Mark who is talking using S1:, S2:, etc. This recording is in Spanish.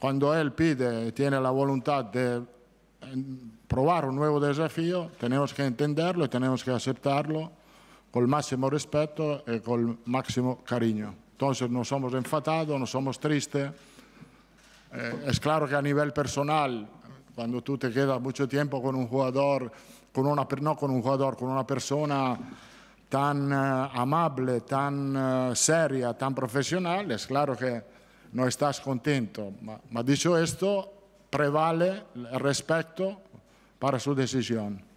S1: Cuando él pide, tiene la voluntad de eh, probar un nuevo desafío, tenemos que entenderlo y tenemos que aceptarlo con el máximo respeto y con el máximo cariño. Entonces no somos enfadados, no somos tristes. Eh, es claro que a nivel personal, cuando tú te quedas mucho tiempo con un jugador, con una, no con un jugador, con una persona tan eh, amable, tan seria, tan profesional, es claro que no estás contento. ma dicho esto, prevale el respeto para su decisión.